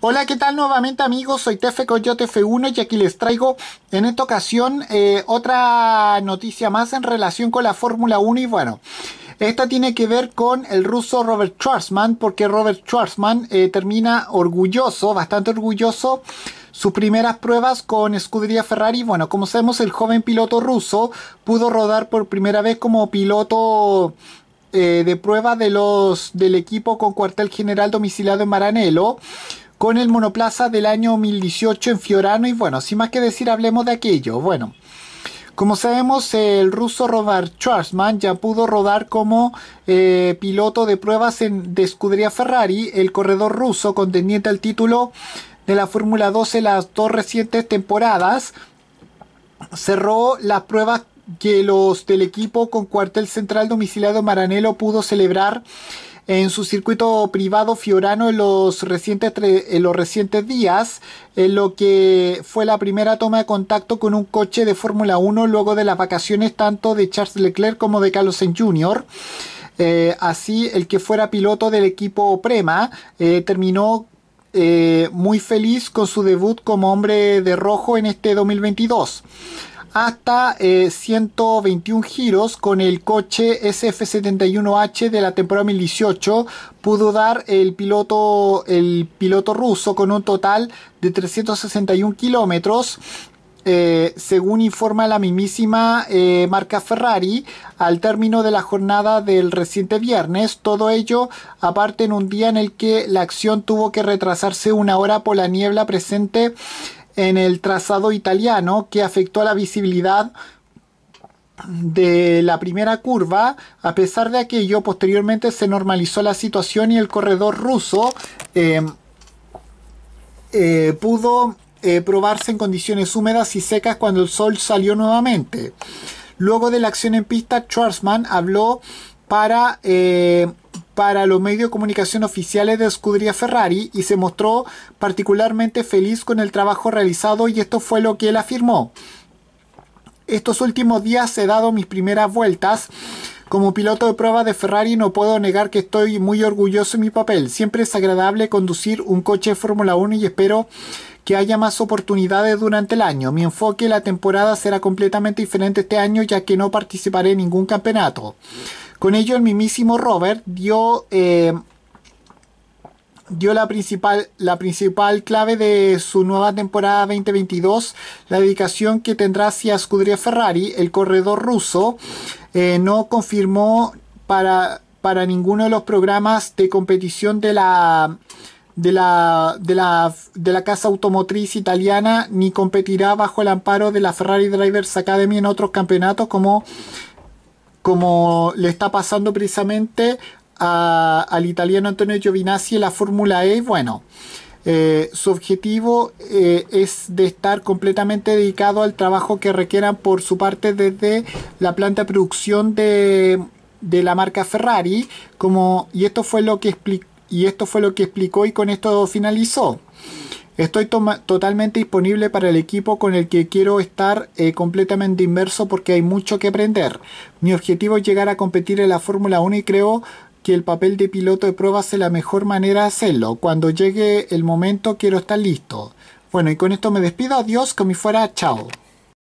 Hola, ¿qué tal nuevamente amigos? Soy Tefe Coyote F1 y aquí les traigo en esta ocasión eh, otra noticia más en relación con la Fórmula 1 y bueno, esta tiene que ver con el ruso Robert Schwarzman porque Robert Schwarzman eh, termina orgulloso, bastante orgulloso sus primeras pruebas con Scuderia Ferrari. Bueno, como sabemos el joven piloto ruso pudo rodar por primera vez como piloto eh, de prueba de los, del equipo con cuartel general domiciliado en Maranello con el monoplaza del año 2018 en Fiorano y bueno, sin más que decir hablemos de aquello. Bueno, como sabemos el ruso Robert Schwarzman ya pudo rodar como eh, piloto de pruebas en, de escudería Ferrari, el corredor ruso contendiente al título de la Fórmula 12 en las dos recientes temporadas. Cerró las pruebas que los del equipo con cuartel central domiciliado Maranello pudo celebrar en su circuito privado Fiorano en los recientes, días, en lo que fue la primera toma de contacto con un coche de Fórmula 1 luego de las vacaciones tanto de Charles Leclerc como de Carlos Sainz Jr. Eh, así, el que fuera piloto del equipo Prema eh, terminó eh, muy feliz con su debut como hombre de rojo en este 2022 hasta 121 eh, giros con el coche SF71H de la temporada 2018 pudo dar el piloto el piloto ruso con un total de 361 kilómetros eh, según informa la mismísima eh, marca Ferrari, al término de la jornada del reciente viernes, todo ello aparte en un día en el que la acción tuvo que retrasarse una hora por la niebla presente en el trazado italiano que afectó a la visibilidad de la primera curva. A pesar de aquello, posteriormente se normalizó la situación y el corredor ruso em, eh, pudo eh, probarse en condiciones húmedas y secas cuando el sol salió nuevamente. Luego de la acción en pista, Schwarzman habló para eh, para los medios de comunicación oficiales de Scuderia Ferrari y se mostró particularmente feliz con el trabajo realizado y esto fue lo que él afirmó. Estos últimos días he dado mis primeras vueltas. Como piloto de prueba de Ferrari no puedo negar que estoy muy orgulloso de mi papel. Siempre es agradable conducir un coche de Fórmula 1 y espero que haya más oportunidades durante el año. Mi enfoque en la temporada será completamente diferente este año ya que no participaré en ningún campeonato. Con ello el mismísimo Robert dio, eh, dio la, principal, la principal clave de su nueva temporada 2022, la dedicación que tendrá hacia Scuderia Ferrari, el corredor ruso, eh, no confirmó para, para ninguno de los programas de competición de la... De la, de, la, de la, casa automotriz italiana ni competirá bajo el amparo de la Ferrari Drivers Academy en otros campeonatos como como le está pasando precisamente al italiano Antonio Giovinazzi en la Fórmula E, bueno, eh, su objetivo eh, es de estar completamente dedicado al trabajo que requieran por su parte desde la planta de producción de, la marca Ferrari, como, y esto fue lo que y esto fue lo que explicó y con esto finalizó. Estoy totalmente disponible para el equipo con el que quiero estar eh, completamente inmerso porque hay mucho que aprender. Mi objetivo es llegar a competir en la Fórmula 1 y creo que el papel de piloto de pruebas es la mejor manera de hacerlo. Cuando llegue el momento quiero estar listo. Bueno, y con esto me despido. Adiós, me fuera. Chao.